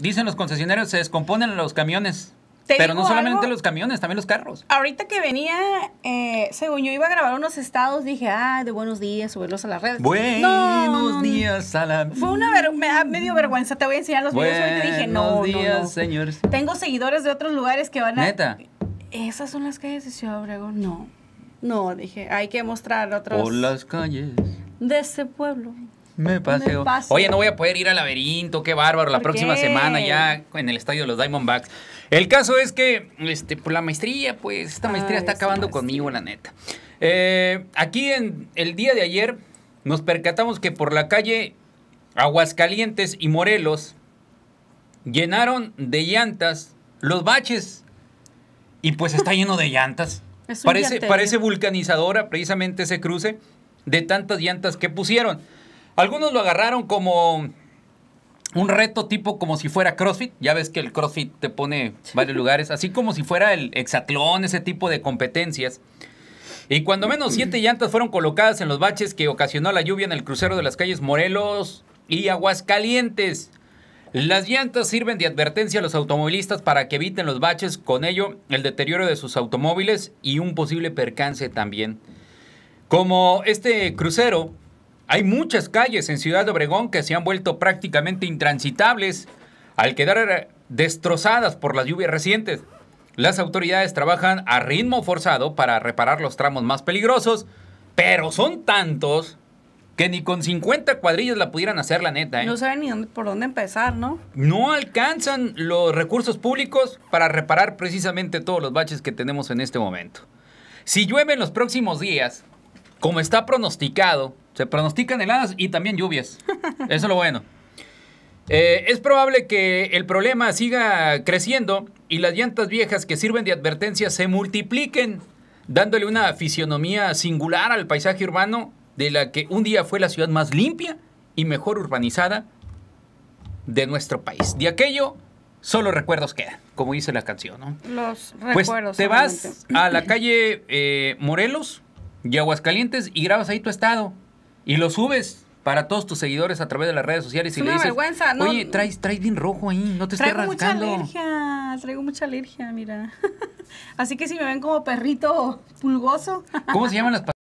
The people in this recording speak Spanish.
Dicen los concesionarios, se descomponen los camiones. Pero no solamente los camiones, también los carros. Ahorita que venía, eh, según yo iba a grabar unos estados, dije, ay, de buenos días, subirlos a las redes. Buenos días a Fue una me medio vergüenza, te voy a enseñar los videos dije, no, Buenos días, señores. Tengo seguidores de otros lugares que van a... ¿Neta? Esas son las calles de Ciudad Obregón, no. No, dije, hay que mostrar otros... Por las calles. De ese pueblo. Me paseo. Oye, no voy a poder ir al laberinto, qué bárbaro, la próxima semana ya en el estadio de los Diamondbacks. El caso es que, este, por la maestría, pues, esta ah, maestría está acabando conmigo, la neta. Eh, aquí en el día de ayer nos percatamos que por la calle Aguascalientes y Morelos llenaron de llantas los baches. Y pues está lleno de llantas. Parece, parece vulcanizadora precisamente ese cruce de tantas llantas que pusieron. Algunos lo agarraron como un reto tipo como si fuera CrossFit. Ya ves que el CrossFit te pone varios lugares, así como si fuera el hexatlón, ese tipo de competencias. Y cuando menos siete mm. llantas fueron colocadas en los baches que ocasionó la lluvia en el crucero de las calles Morelos y Aguascalientes. Las llantas sirven de advertencia a los automovilistas para que eviten los baches, con ello el deterioro de sus automóviles y un posible percance también. Como este crucero hay muchas calles en Ciudad de Obregón que se han vuelto prácticamente intransitables al quedar destrozadas por las lluvias recientes. Las autoridades trabajan a ritmo forzado para reparar los tramos más peligrosos, pero son tantos que ni con 50 cuadrillas la pudieran hacer, la neta. ¿eh? No saben ni por dónde empezar, ¿no? No alcanzan los recursos públicos para reparar precisamente todos los baches que tenemos en este momento. Si llueve en los próximos días, como está pronosticado, se pronostican heladas y también lluvias. Eso es lo bueno. Eh, es probable que el problema siga creciendo y las llantas viejas que sirven de advertencia se multipliquen, dándole una fisionomía singular al paisaje urbano de la que un día fue la ciudad más limpia y mejor urbanizada de nuestro país. De aquello solo recuerdos quedan, como dice la canción, Los pues recuerdos. te vas a la calle eh, Morelos y Aguascalientes y grabas ahí tu estado y lo subes para todos tus seguidores a través de las redes sociales y le dices, vergüenza. oye, traes, bien rojo ahí, no te estés rascando. Traigo mucha alergia, traigo mucha alergia, mira. Así que si me ven como perrito pulgoso. ¿Cómo se llaman las